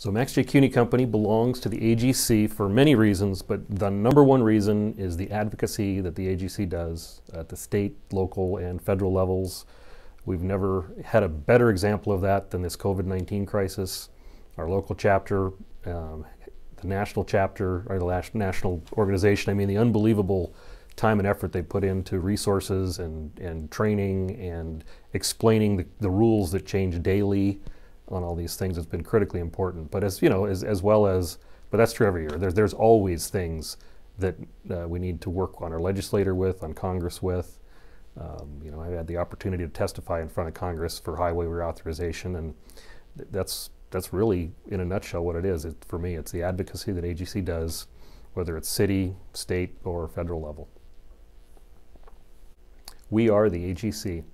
So Max J CUNY Company belongs to the AGC for many reasons, but the number one reason is the advocacy that the AGC does at the state, local, and federal levels. We've never had a better example of that than this COVID-19 crisis. Our local chapter, um, the national chapter, or the national organization, I mean the unbelievable time and effort they put into resources and, and training and explaining the, the rules that change daily on all these things has been critically important. But as you know, as, as well as, but that's true every year. There's there's always things that uh, we need to work on our legislator with, on Congress with. Um, you know, I had the opportunity to testify in front of Congress for highway reauthorization, and th that's that's really, in a nutshell, what it is. It, for me, it's the advocacy that AGC does, whether it's city, state, or federal level. We are the AGC.